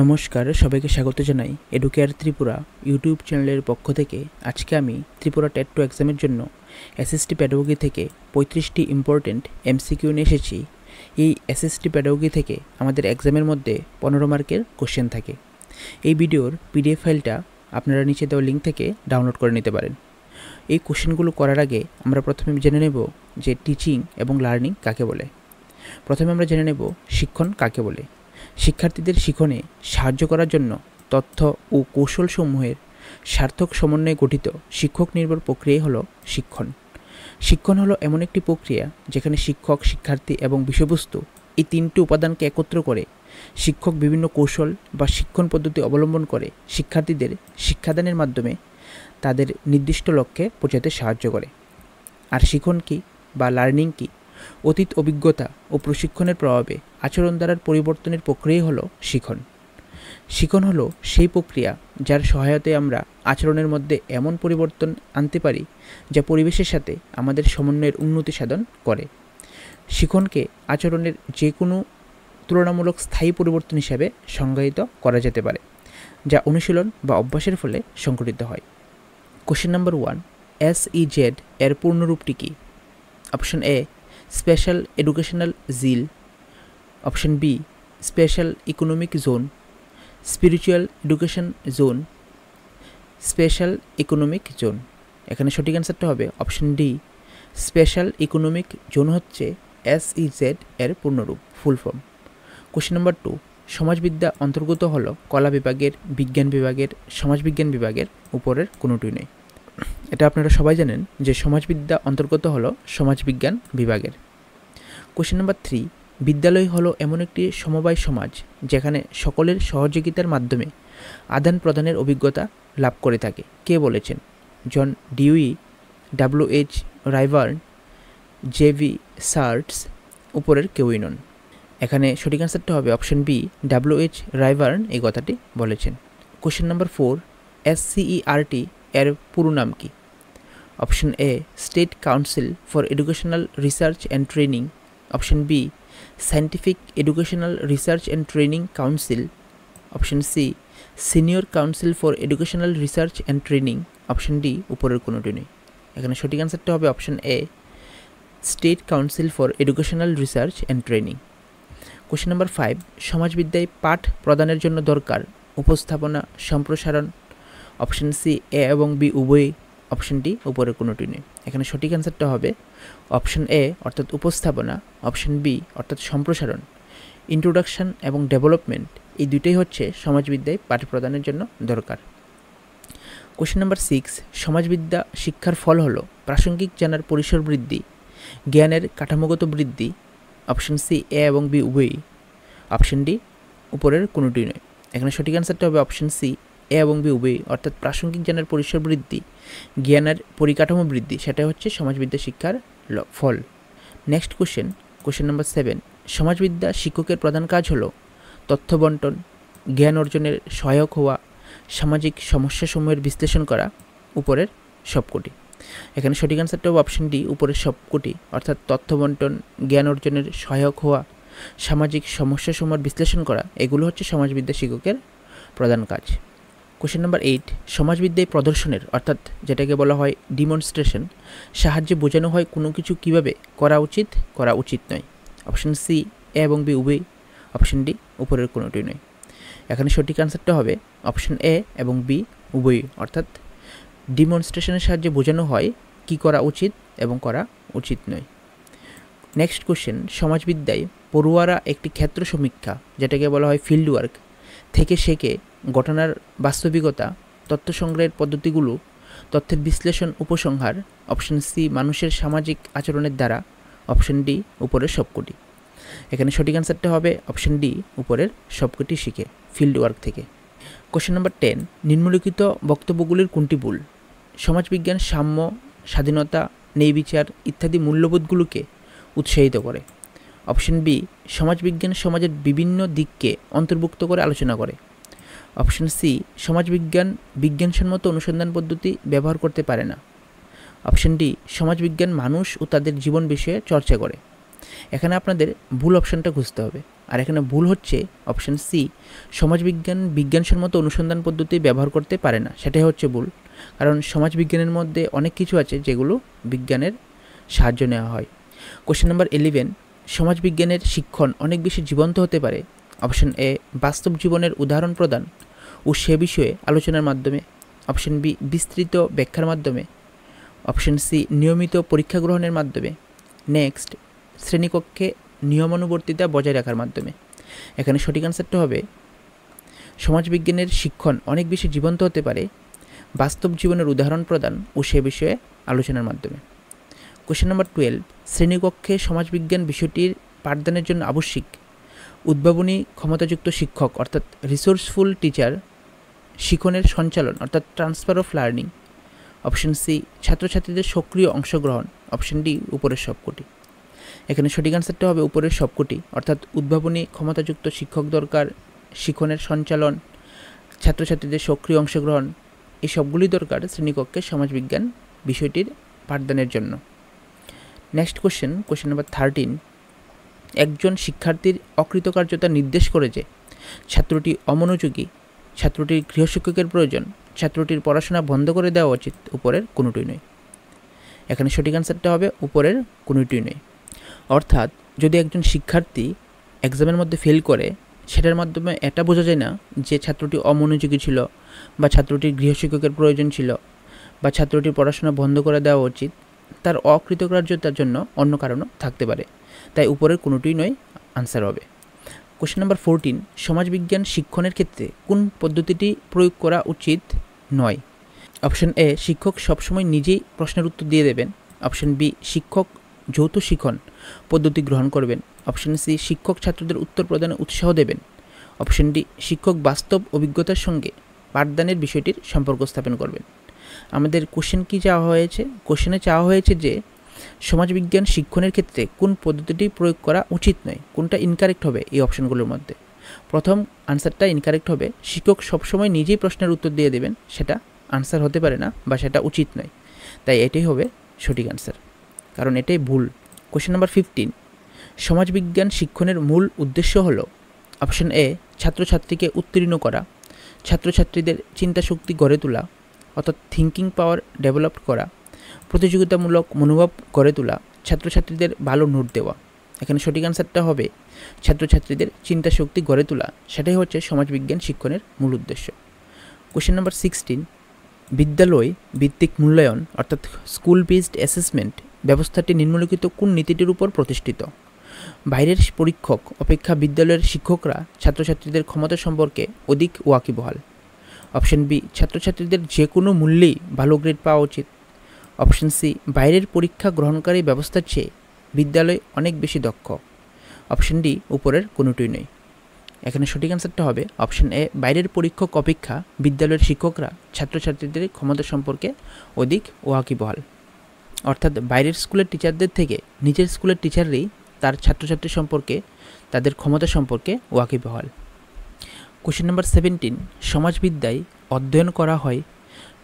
নমস্কার সবাইকে স্বাগত জানাই এডুকেয়ার ত্রিপুরা ইউটিউব চ্যানেলের পক্ষ থেকে আজকে আমি ত্রিপুরা টেট টু এক্সামের জন্য এসএসটি প্যাডোগি থেকে পঁয়ত্রিশটি ইম্পর্টেন্ট এমসিকিউ নিয়ে এসেছি এই এসএসটি প্যাডোগি থেকে আমাদের এক্সামের মধ্যে পনেরো মার্কের কোশ্চেন থাকে এই ভিডিওর পিডিএফ ফাইলটা আপনারা নিচে দেওয়া লিঙ্ক থেকে ডাউনলোড করে নিতে পারেন এই কোশ্চেনগুলো করার আগে আমরা প্রথমে জেনে নেব যে টিচিং এবং লার্নিং কাকে বলে প্রথমে আমরা জেনে নেব শিক্ষণ কাকে বলে শিক্ষার্থীদের শিখনে সাহায্য করার জন্য তথ্য ও কৌশলসমূহের সার্থক সমন্বয়ে গঠিত শিক্ষক নির্ভর প্রক্রিয়াই হলো শিক্ষণ শিক্ষণ হলো এমন একটি প্রক্রিয়া যেখানে শিক্ষক শিক্ষার্থী এবং বিষয়বস্তু এই তিনটি উপাদানকে একত্র করে শিক্ষক বিভিন্ন কৌশল বা শিক্ষণ পদ্ধতি অবলম্বন করে শিক্ষার্থীদের শিক্ষাদানের মাধ্যমে তাদের নির্দিষ্ট লক্ষ্যে পৌঁছাতে সাহায্য করে আর শিখন কী বা লার্নিং কী অতীত অভিজ্ঞতা ও প্রশিক্ষণের প্রভাবে আচরণ দ্বারার পরিবর্তনের প্রক্রিয়াই হলো শিখন শিখন হলো সেই প্রক্রিয়া যার সহায়তায় আমরা আচরণের মধ্যে এমন পরিবর্তন আনতে পারি যা পরিবেশের সাথে আমাদের সমন্বয়ের উন্নতি সাধন করে শিখনকে আচরণের যে কোনো তুলনামূলক স্থায়ী পরিবর্তন হিসাবে সংজ্ঞায়িত করা যেতে পারে যা অনুশীলন বা অভ্যাসের ফলে সংঘটিত হয় question number one S E Z এর পূর্ণরূপটি কী option A special educational zeal option B special economic zone spiritual education zone special economic zone এখানে সঠিক অ্যান্সারটা হবে option D special economic zone হচ্ছে এস ই জেড এর পূর্ণরূপ full form question number two সমাজবিদ্যা অন্তর্গত হল কলা বিভাগের বিজ্ঞান বিভাগের সমাজবিজ্ঞান বিভাগের উপরের কোনোটি নেই এটা আপনারা সবাই জানেন যে সমাজবিদ্যা অন্তর্গত হলো সমাজবিজ্ঞান বিভাগের কোশ্চেন নাম্বার থ্রি বিদ্যালয় হলো এমন একটি সমবায় সমাজ যেখানে সকলের সহযোগিতার মাধ্যমে আদান প্রদানের অভিজ্ঞতা লাভ করে থাকে কে বলেছেন John Dewey W H Ryburn J V সার্টস উপরের কেউই নন এখানে সঠিক অ্যান্সারটা হবে অপশন বি ডাব্লুএইচ রাইভার্ন এই কথাটি বলেছেন question number four S CERT এর পুরো নাম কি option A state council for educational research and training option B scientific educational research and training council option C senior council for educational research and training option D উপরের কোনোটি নেই এখানে সঠিক অ্যান্সারটা হবে option A state council for educational research and training question number five সমাজবিদ্যায় পাঠ প্রদানের জন্য দরকার উপস্থাপনা সম্প্রসারণ অপশন সি এ এবং বি উভয় অপশনটি উপরে কোনোটি নেই এখানে সঠিক অ্যান্সারটা হবে অপশন এ অর্থাৎ উপস্থাপনা অপশন বি অর্থাৎ সম্প্রসারণ ইন্ট্রোডাকশান এবং ডেভেলপমেন্ট এই দুটোই হচ্ছে সমাজবিদ্যায় পাঠ প্রদানের জন্য দরকার কোশ্চেন নাম্বার সিক্স সমাজবিদ্যা শিক্ষার ফল হলো প্রাসঙ্গিক জানার পরিসর বৃদ্ধি জ্ঞানের কাঠামোগত বৃদ্ধি অপশন সি এ এবং বি উভয়ই অপশান ডি উপরের কোনোটি নয় এখানে সঠিক অ্যান্সারটা হবে অপশন সি এ এবং বি উভয়ই অর্থাৎ প্রাসঙ্গিক জ্ঞানের পরিসর বৃদ্ধি জ্ঞানের পরিকাঠামো বৃদ্ধি সেটা হচ্ছে সমাজবিদ্যা শিক্ষার ফল next question question number seven সমাজবিদ্যা শিক্ষকের প্রধান কাজ হলো তথ্য বন্টন জ্ঞান অর্জনের সহায়ক হওয়া সামাজিক সমস্যাসমূহের বিশ্লেষণ করা উপরের সবকটি এখানে সঠিক অ্যান্সারটা অপশন ডি উপরের সবকটি অর্থাৎ তথ্য বন্টন জ্ঞান অর্জনের সহায়ক হওয়া সামাজিক সমস্যাসমূহের বিশ্লেষণ করা এগুলো হচ্ছে সমাজবিদ্যা শিক্ষকের প্রধান কাজ কোশ্চেন নাম্বার এইট সমাজবিদ্যায় প্রদর্শনের অর্থাৎ যেটাকে বলা হয় ডিমনস্ট্রেশন সাহায্যে বোঝানো হয় কোনো কিছু কিভাবে করা উচিত করা উচিত নয় অপশান সি এ এবং বি উভয় অপশান ডি উপরের কোনোটি নয় এখানে সঠিক আনসারটা হবে অপশন এ এবং বি উভয়ই অর্থাৎ ডিমনস্ট্রেশনের সাহায্যে বোঝানো হয় কি করা উচিত এবং করা উচিত নয় নেক্সট কোশ্চেন সমাজবিদ্যায় পড়ুয়ারা একটি ক্ষেত্র সমীক্ষা যেটাকে বলা হয় ফিল্ড ওয়ার্ক থেকে শেখে ঘটনার বাস্তবিকতা তথ্য সংগ্রহের পদ্ধতিগুলো তথ্যের বিশ্লেষণ উপসংহার অপশন সি মানুষের সামাজিক আচরণের দ্বারা অপশন ডি উপরের সবকটি এখানে সঠিক অ্যান্সারটা হবে অপশন ডি উপরের সবকটি শিখে ফিল্ড ওয়ার্ক থেকে কোশ্চেন নাম্বার টেন নিম্নলিখিত বক্তব্যগুলির কোনটি ভুল সমাজবিজ্ঞান সাম্য স্বাধীনতা ন্যায় বিচার ইত্যাদি মূল্যবোধগুলোকে উৎসাহিত করে অপশন বি সমাজবিজ্ঞান সমাজের বিভিন্ন দিককে অন্তর্ভুক্ত করে আলোচনা করে অপশন সি সমাজবিজ্ঞান বিজ্ঞানসম্মত অনুসন্ধান পদ্ধতি ব্যবহার করতে পারে না অপশান ডি সমাজবিজ্ঞান মানুষ ও তাদের জীবন বিষয়ে চর্চা করে এখানে আপনাদের ভুল অপশনটা খুঁজতে হবে আর এখানে ভুল হচ্ছে অপশন সি সমাজবিজ্ঞান বিজ্ঞানসম্মত অনুসন্ধান পদ্ধতি ব্যবহার করতে পারে না সেটাই হচ্ছে ভুল কারণ সমাজবিজ্ঞানের মধ্যে অনেক কিছু আছে যেগুলো বিজ্ঞানের সাহায্য নেওয়া হয় কোশ্চেন নাম্বার ইলেভেন সমাজবিজ্ঞানের শিক্ষণ অনেক বেশি জীবন্ত হতে পারে অপশন এ বাস্তব জীবনের উদাহরণ প্রদান ও সে বিষয়ে আলোচনার মাধ্যমে অপশন বি বিস্তৃত ব্যাখ্যার মাধ্যমে অপশন সি নিয়মিত পরীক্ষা গ্রহণের মাধ্যমে নেক্সট শ্রেণীকক্ষে নিয়মানুবর্তিতা বজায় রাখার মাধ্যমে এখানে সঠিক অ্যান্সারটা হবে সমাজবিজ্ঞানের শিক্ষণ অনেক বেশি জীবন্ত হতে পারে বাস্তব জীবনের উদাহরণ প্রদান ও সে বিষয়ে আলোচনার মাধ্যমে কোয়েশ্চেন নম্বর টুয়েলভ শ্রেণীকক্ষে সমাজবিজ্ঞান বিষয়টির পাঠদানের জন্য আবশ্যিক উদ্ভাবনী ক্ষমতাযুক্ত শিক্ষক অর্থাৎ রিসোর্সফুল টিচার শিখনের সঞ্চালন অর্থাৎ transfer of learning option C ছাত্রছাত্রীদের সক্রিয় অংশগ্রহণ অপশন ডি উপরের সবকটি এখানে সঠিক আনসারটা হবে উপরের সবকটি অর্থাৎ উদ্ভাবনী ক্ষমতাযুক্ত শিক্ষক দরকার শিখনের সঞ্চালন ছাত্রছাত্রীদের সক্রিয় অংশগ্রহণ এই সবগুলি দরকার শ্রেণীকক্ষে সমাজবিজ্ঞান বিষয়টির পাঠদানের জন্য next question question number thirteen একজন শিক্ষার্থীর অকৃতকার্যতা নির্দেশ করে যে ছাত্রটি অমনোযোগী ছাত্রটির গৃহশিক্ষকের প্রয়োজন ছাত্রটির পড়াশোনা বন্ধ করে দেওয়া উচিত উপরের কোনোটি নয় এখানে সঠিক অ্যান্সারটা হবে উপরের কোনোটি নয় অর্থাৎ যদি একজন শিক্ষার্থী এক্সামের মধ্যে ফেল করে সেটার মাধ্যমে এটা বোঝা যায় না যে ছাত্রটি অমনোযোগী ছিল বা ছাত্রটির গৃহশিক্ষকের প্রয়োজন ছিল বা ছাত্রটির পড়াশোনা বন্ধ করে দেওয়া উচিত তার অকৃতকার্যতার জন্য অন্য কারণও থাকতে পারে তাই উপরের কোনোটি নয় আনসার হবে কোশ্চেন নাম্বার ফোরটিন সমাজবিজ্ঞান শিক্ষণের ক্ষেত্রে কোন পদ্ধতিটি প্রয়োগ করা উচিত নয় অপশন এ শিক্ষক সবসময় নিজেই প্রশ্নের উত্তর দিয়ে দেবেন অপশন বি শিক্ষক যৌথ শিক্ষণ পদ্ধতি গ্রহণ করবেন অপশন সি শিক্ষক ছাত্রদের উত্তর প্রদানে উৎসাহ দেবেন অপশন ডি শিক্ষক বাস্তব অভিজ্ঞতার সঙ্গে পাঠদানের বিষয়টির সম্পর্ক স্থাপন করবেন আমাদের কোশ্চেন কী চাওয়া হয়েছে কোশ্চেনে চাওয়া হয়েছে যে সমাজবিজ্ঞান শিক্ষণের ক্ষেত্রে কোন পদ্ধতিটি প্রয়োগ করা উচিত নয় কোনটা ইনকারেক্ট হবে এই অপশনগুলোর মধ্যে প্রথম আনসারটা ইনকারেক্ট হবে শিক্ষক সবসময় নিজেই প্রশ্নের উত্তর দিয়ে দেবেন সেটা আনসার হতে পারে না বা সেটা উচিত নয় তাই এটাই হবে সঠিক আনসার কারণ এটাই ভুল কোশ্চেন নাম্বার ফিফটিন সমাজবিজ্ঞান শিক্ষণের মূল উদ্দেশ্য হল অপশন এ ছাত্রছাত্রীকে উত্তীর্ণ করা ছাত্রছাত্রীদের চিন্তাশক্তি গড়ে তোলা অর্থাৎ থিঙ্কিং পাওয়ার ডেভেলপ করা প্রতিযোগিতামূলক মনোভাব গড়ে তোলা ছাত্রছাত্রীদের ভালো নোট দেওয়া এখানে সঠিক অ্যান্সারটা হবে ছাত্রছাত্রীদের চিন্তা শক্তি গড়ে তোলা সেটাই হচ্ছে সমাজবিজ্ঞান শিক্ষণের মূল উদ্দেশ্য কোশ্চেন নাম্বার সিক্সটিন বিদ্যালয় ভিত্তিক মূল্যায়ন অর্থাৎ স্কুল বেসড অ্যাসেসমেন্ট ব্যবস্থাটি নিম্নলিখিত কোন নীতিটির উপর প্রতিষ্ঠিত বাইরের পরীক্ষক অপেক্ষা বিদ্যালয়ের শিক্ষকরা ছাত্রছাত্রীদের ক্ষমতা সম্পর্কে অধিক ওয়াকিবহাল অপশন বি ছাত্রছাত্রীদের যে কোনো মূল্যেই ভালো গ্রেড পাওয়া উচিত অপশন সি বাইরের পরীক্ষা গ্রহণকারী ব্যবস্থার চেয়ে বিদ্যালয় অনেক বেশি দক্ষ অপশন ডি উপরের কোনোটিই নয় এখানে সঠিক অ্যান্সারটা হবে অপশন এ বাইরের পরীক্ষক অপেক্ষা বিদ্যালয়ের শিক্ষকরা ছাত্রছাত্রীদের ক্ষমতা সম্পর্কে অধিক ওয়াকিবহাল অর্থাৎ বাইরের স্কুলের টিচারদের থেকে নিজের স্কুলের টিচাররাই তার ছাত্রছাত্রী সম্পর্কে তাদের ক্ষমতা সম্পর্কে ওয়াকিবহাল কোশ্চেন নাম্বার সেভেন্টিন সমাজবিদ্যায় অধ্যয়ন করা হয়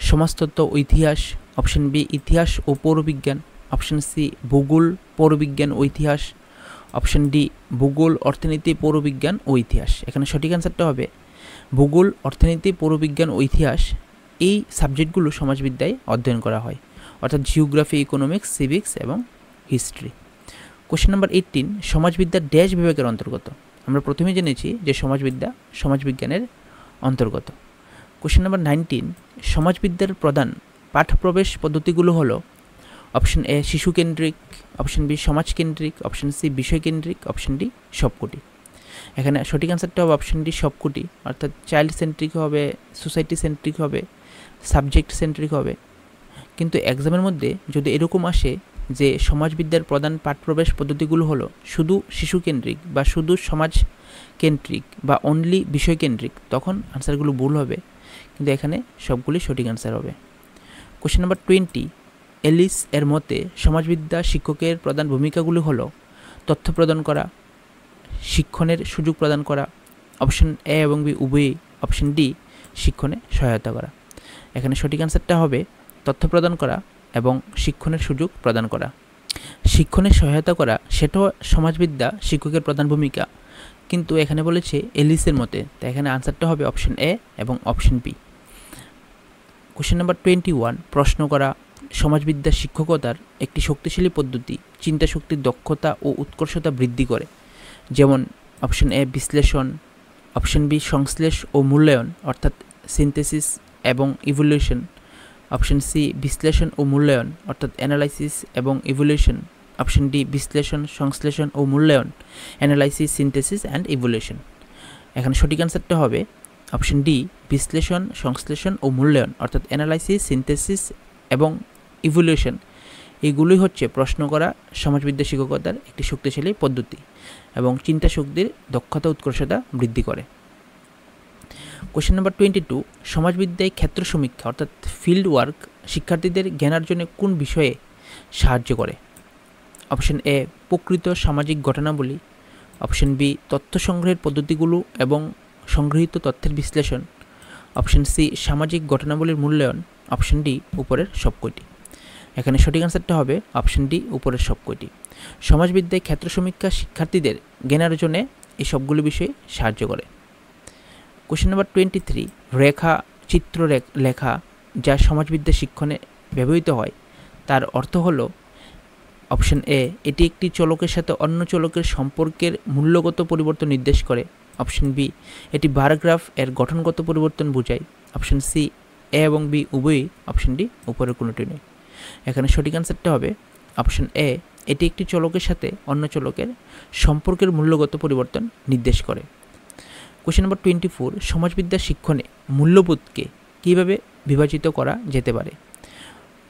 সমাজতত্ত্ব ও ইতিহাস অপশন বি ইতিহাস ও পৌরবিজ্ঞান অপশন সি ভূগোল পৌরবিজ্ঞান ও ইতিহাস অপশন ডি ভূগোল অর্থনীতি পৌরবিজ্ঞান ও ইতিহাস এখানে সঠিক অ্যান্সারটা হবে ভূগোল অর্থনীতি পৌরবিজ্ঞান ও ইতিহাস এই সাবজেক্টগুলো সমাজবিদ্যায় অধ্যয়ন করা হয় অর্থাৎ জিওগ্রাফি ইকোনমিক্স সিভিক্স এবং হিস্ট্রি কোশ্চেন নাম্বার এইটিন সমাজবিদ্যার ড্যাশ বিভাগের অন্তর্গত আমরা প্রথমে জেনেছি যে সমাজবিদ্যা সমাজবিজ্ঞানের অন্তর্গত কোশ্চেন নাম্বার নাইনটিন সমাজবিদ্যার প্রধান পাঠপ্রবেশ পদ্ধতিগুলো হলো অপশন এ শিশুকেন্দ্রিক অপশন বি সমাজকেন্দ্রিক অপশন সি বিষয়কেন্দ্রিক অপশন ডি সবকটি এখানে সঠিক অ্যান্সারটা হবে অপশন ডি সবকটি অর্থাৎ চাইল্ড সেন্ট্রিক হবে সোসাইটি সেন্ট্রিক হবে সাবজেক্ট সেন্ট্রিক হবে কিন্তু এক্সামের মধ্যে যদি এরকম আসে যে সমাজবিদ্যার প্রধান পাঠপ্রবেশ পদ্ধতিগুলো হলো শুধু শিশুকেন্দ্রিক বা শুধু সমাজ কেন্দ্রিক বা অনলি বিষয়কেন্দ্রিক তখন আনসারগুলো ভুল হবে কিন্তু এখানে সবগুলি সঠিক আনসার হবে কোশ্চেন নাম্বার টোয়েন্টি এলিস এর মতে সমাজবিদ্যা শিক্ষকের প্রধান ভূমিকাগুলি হল তথ্য প্রদান করা শিক্ষণের সুযোগ প্রদান করা অপশন এ এবং বি উভয়ই অপশন ডি শিক্ষণে সহায়তা করা এখানে সঠিক আনসারটা হবে তথ্য প্রদান করা এবং শিক্ষণের সুযোগ প্রদান করা শিক্ষণে সহায়তা করা সেটাও সমাজবিদ্যা শিক্ষকের প্রধান ভূমিকা কিন্তু এখানে বলেছে এলিসের মতে তাই এখানে আনসারটা হবে অপশন এ এবং option B question number twenty one প্রশ্ন করা সমাজবিদ্যা শিক্ষকতার একটি শক্তিশালী পদ্ধতি চিন্তা শক্তির দক্ষতা ও উৎকর্ষতা বৃদ্ধি করে যেমন অপশন এ বিশ্লেষণ অপশন বি সংশ্লেষ ও মূল্যায়ন অর্থাৎ সিনথেসিস এবং ইভলিউশন অপশন সি বিশ্লেষণ ও মূল্যায়ন অর্থাৎ অ্যানালাইসিস এবং ইভুলেশন অপশন ডি বিশ্লেষণ সংশ্লেষণ ও মূল্যায়ন অ্যানালাইসিস সিনথেসিস অ্যান্ড ইভলিউশন এখানে সঠিক অ্যান্সারটা হবে অপশন ডি বিশ্লেষণ সংশ্লেষণ ও মূল্যায়ন অর্থাৎ অ্যানালাইসিস সিনথেসিস এবং ইভুলেশন এগুলোই হচ্ছে প্রশ্ন করা সমাজবিদ্যা শিক্ষকতার একটি শক্তিশালী পদ্ধতি এবং চিন্তা শক্তির দক্ষতা উৎকর্ষতা বৃদ্ধি করে কোয়েশ্চেন নাম্বার টোয়েন্টি টু সমাজবিদ্যায় ক্ষেত্র সমীক্ষা অর্থাৎ ফিল্ড ওয়ার্ক শিক্ষার্থীদের জ্ঞানার্জনে কোন বিষয়ে সাহায্য করে অপশন এ প্রকৃত সামাজিক ঘটনাবলী অপশন বি তথ্য সংগ্রহের পদ্ধতিগুলো এবং সংগৃহীত তথ্যের বিশ্লেষণ অপশন সি সামাজিক ঘটনাবলীর মূল্যায়ন অপশন ডি উপরের সবকটি এখানে সঠিক অ্যান্সারটা হবে অপশন ডি উপরের সবকটি সমাজবিদ্যায় ক্ষেত্র সমীক্ষা শিক্ষার্থীদের জ্ঞানার্জনে এই সবগুলো বিষয়ে সাহায্য করে কোশ্চেন নাম্বার টোয়েন্টি থ্রি রেখা চিত্র লেখা যা সমাজবিদ্যা শিক্ষণে ব্যবহৃত হয় তার অর্থ হল অপশন এ এটি একটি চলকের সাথে অন্য চলকের সম্পর্কের মূল্যগত পরিবর্তন নির্দেশ করে অপশন বি এটি বায়োগ্রাফ এর গঠনগত পরিবর্তন বোঝায় অপশন সি এ এবং বি উভয়ই ডি উপরের কোনোটি নেই এখানে সঠিক অ্যান্সারটা হবে অপশন এ এটি একটি চলকের সাথে অন্য চলকের সম্পর্কের মূল্যগত পরিবর্তন নির্দেশ করে কোশ্চেন নম্বর টোয়েন্টি ফোর সমাজবিদ্যার শিক্ষণে মূল্যবোধকে কীভাবে বিভাজিত করা যেতে পারে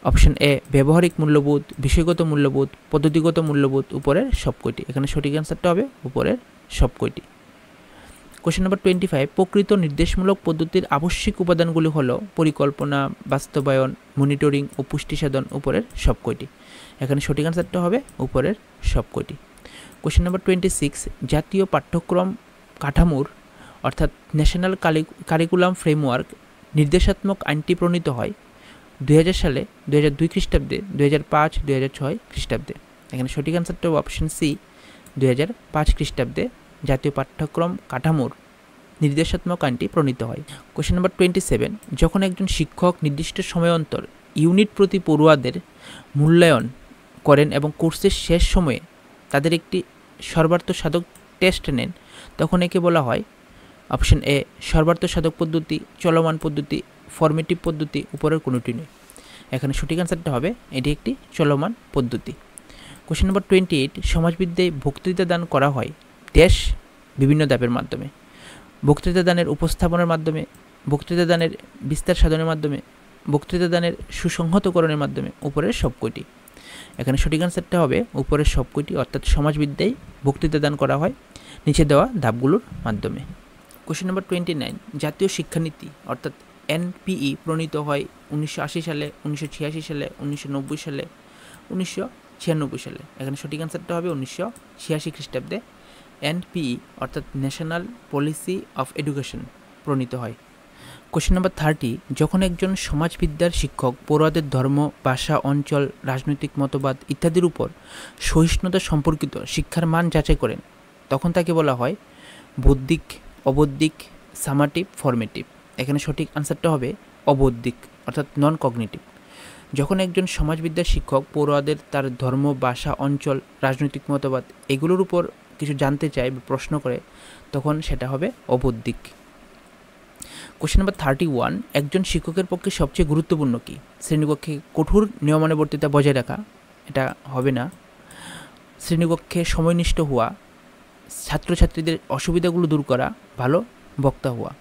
অপশন এ ব্যবহারিক মূল্যবোধ বিষয়গত মূল্যবোধ পদ্ধতিগত মূল্যবোধ উপরের সবকটি এখানে সঠিক অ্যান্সারটা হবে উপরের সবকটি কোশ্চেন নম্বর টোয়েন্টি ফাইভ প্রকৃত নির্দেশমূলক পদ্ধতির আবশ্যিক উপাদানগুলি হল পরিকল্পনা বাস্তবায়ন মনিটরিং ও পুষ্টি সাধন উপরের সবকটি এখানে সঠিক অ্যান্সারটা হবে উপরের সবকটি কোশ্চেন নম্বর টোয়েন্টি সিক্স জাতীয় পাঠ্যক্রম কাঠামোর অর্থাৎ ন্যাশনাল কারিকুলাম ফ্রেমওয়ার্ক নির্দেশাত্মক আইনটি প্রণীত হয় দুই সালে দুই হাজার দুই খ্রিস্টাব্দে দুই হাজার পাঁচ দুই হাজার ছয় খ্রিস্টাব্দে এখানে সঠিক অ্যান্সারটা অপশন সি দুই হাজার পাঁচ খ্রিস্টাব্দে জাতীয় পাঠ্যক্রম কাঠামোর নির্দেশাত্মক আইনটি প্রণীত হয় কোশ্চেন নাম্বার টোয়েন্টি সেভেন যখন একজন শিক্ষক নির্দিষ্ট সময় অন্তর ইউনিট প্রতি পড়ুয়াদের মূল্যায়ন করেন এবং কোর্সের শেষ সময়ে তাদের একটি সর্বার্থ সাধক টেস্ট নেন তখন একে বলা হয় অপশন এ সর্বার্থ সাধক পদ্ধতি চলমান পদ্ধতি ফর্মেটিভ পদ্ধতি উপরের কোনোটি নেই এখানে সঠিক অ্যান্সারটা হবে এটি একটি চলমান পদ্ধতি কোয়েশ্চেন নম্বর টোয়েন্টি এইট সমাজবিদ্যায় বক্তৃতা দান করা হয় দেশ বিভিন্ন দাপের মাধ্যমে বক্তৃতা দানের উপস্থাপনের মাধ্যমে বক্তৃতা দানের বিস্তার সাধনের মাধ্যমে বক্তৃতা দানের সুসংহতকরণের মাধ্যমে উপরের সবকটি এখানে সঠিক অ্যান্সারটা হবে উপরের সবকটি অর্থাৎ সমাজবিদ্যায় বক্তৃতা দান করা হয় নিচে দেওয়া ধাপগুলোর মাধ্যমে কোশ্চেন নাম্বার টোয়েন্টি নাইন জাতীয় শিক্ষানীতি অর্থাৎ এনপিই e প্রণীত হয় উনিশশো সালে উনিশশো সালে উনিশশো সালে উনিশশো সালে এখানে সঠিক অ্যান্সারটা হবে উনিশশো ছিয়াশি খ্রিস্টাব্দে এনপিই e, অর্থাৎ ন্যাশনাল পলিসি অফ এডুকেশন প্রণীত হয় কোশ্চেন নম্বর থার্টি যখন একজন সমাজবিদ্যার শিক্ষক পড়ুয়াদের ধর্ম ভাষা অঞ্চল রাজনৈতিক মতবাদ ইত্যাদির উপর সহিষ্ণুতা সম্পর্কিত শিক্ষার মান যাচাই করেন তখন তাকে বলা হয় বৌদ্ধিক অবদ্দিক সামাটিভ ফর্মেটিভ এখানে সঠিক আনসারটা হবে অবদ্দিক অর্থাৎ নন কগনিটিভ যখন একজন সমাজবিদ্যার শিক্ষক পড়ুয়াদের তার ধর্ম ভাষা অঞ্চল রাজনৈতিক মতবাদ এগুলোর উপর কিছু জানতে চায় বা প্রশ্ন করে তখন সেটা হবে অবদ্দিক কোশ্চেন নাম্বার থার্টি ওয়ান একজন শিক্ষকের পক্ষে সবচেয়ে গুরুত্বপূর্ণ কী শ্রেণীকক্ষে কঠোর নিয়মানুবর্তিতা বজায় রাখা এটা হবে না শ্রেণীকক্ষে সময়নিষ্ঠ হওয়া ছাত্রছাত্রীদের অসুবিধাগুলো দূর করা ভালো বক্তা হওয়া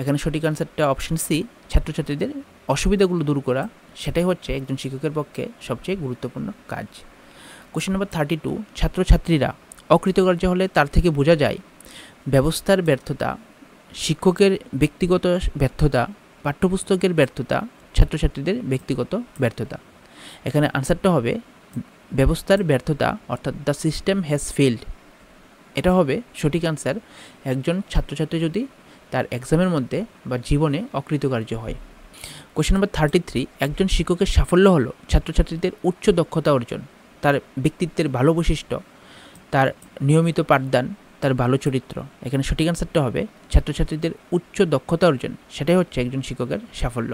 এখানে সঠিক আনসারটা অপশন সি ছাত্রছাত্রীদের অসুবিধাগুলো দূর করা সেটাই হচ্ছে একজন শিক্ষকের পক্ষে সবচেয়ে গুরুত্বপূর্ণ কাজ কোশ্চেন নম্বর থার্টি টু ছাত্রছাত্রীরা অকৃতকার্য হলে তার থেকে বোঝা যায় ব্যবস্থার ব্যর্থতা শিক্ষকের ব্যক্তিগত ব্যর্থতা পাঠ্যপুস্তকের ব্যর্থতা ছাত্রছাত্রীদের ব্যক্তিগত ব্যর্থতা এখানে আনসারটা হবে ব্যবস্থার ব্যর্থতা অর্থাৎ দ্য সিস্টেম হ্যাজ ফেল্ড এটা হবে সঠিক আনসার একজন ছাত্রছাত্রী যদি তার এক্সামের মধ্যে বা জীবনে অকৃতকার্য হয় কোয়েশ্চেন নম্বর থার্টি থ্রি একজন শিক্ষকের সাফল্য হলো ছাত্রছাত্রীদের উচ্চ দক্ষতা অর্জন তার ব্যক্তিত্বের ভালো বৈশিষ্ট্য তার নিয়মিত পাঠদান তার ভালো চরিত্র এখানে সঠিক অ্যান্সারটা হবে ছাত্রছাত্রীদের উচ্চ দক্ষতা অর্জন সেটাই হচ্ছে একজন শিক্ষকের সাফল্য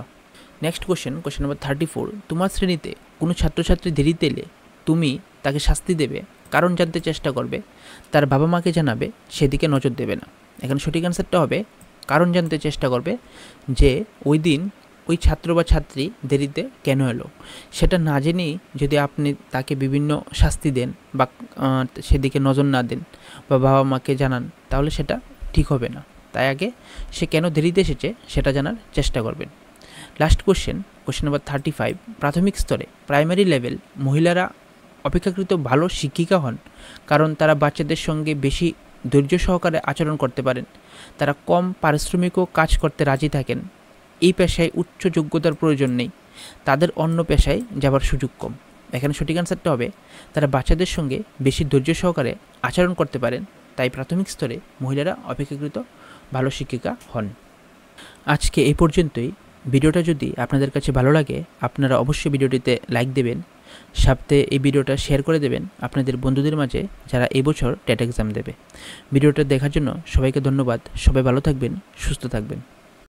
next question question number thirty four তোমার শ্রেণীতে কোনো ছাত্রছাত্রী দেরিতে এলে তুমি তাকে শাস্তি দেবে কারণ জানতে চেষ্টা করবে তার বাবা মাকে জানাবে সেদিকে নজর দেবে না এখানে সঠিক অ্যান্সারটা হবে কারণ জানতে চেষ্টা করবে যে ওই দিন ওই ছাত্র বা ছাত্রী দেরিতে কেন এলো সেটা না জেনেই যদি আপনি তাকে বিভিন্ন শাস্তি দেন বা সেদিকে নজর না দেন বা বাবা মাকে জানান তাহলে সেটা ঠিক হবে না তাই আগে সে কেন দেরিতে এসেছে সেটা জানার চেষ্টা করবেন last question question number thirty five প্রাথমিক স্তরে প্রাইমারি লেভেল মহিলারা অপেক্ষাকৃত ভালো শিক্ষিকা হন কারণ তারা বাচ্চাদের সঙ্গে বেশি ধৈর্য সহকারে আচরণ করতে পারেন তারা কম পারিশ্রমিকও কাজ করতে রাজি থাকেন এই পেশায় উচ্চ যোগ্যতার প্রয়োজন নেই তাদের অন্য পেশায় যাবার সুযোগ কম এখানে সঠিক অ্যান্সারটা হবে তারা বাচ্চাদের সঙ্গে বেশি ধৈর্য সহকারে আচরণ করতে পারেন তাই প্রাথমিক স্তরে মহিলারা অপেক্ষাকৃত ভালো শিক্ষিকা হন আজকে এই পর্যন্তই ভিডিওটা যদি আপনাদের কাছে ভালো লাগে আপনারা অবশ্যই ভিডিওটিতে লাইক দেবেন সাথে এই ভিডিওটা শেয়ার করে দেবেন আপনাদের বন্ধুদের মাঝে যারা এবছর টেট এক্সাম দেবে ভিডিওটা দেখার জন্য সবাইকে ধন্যবাদ সবাই ভালো থাকবেন সুস্থ থাকবেন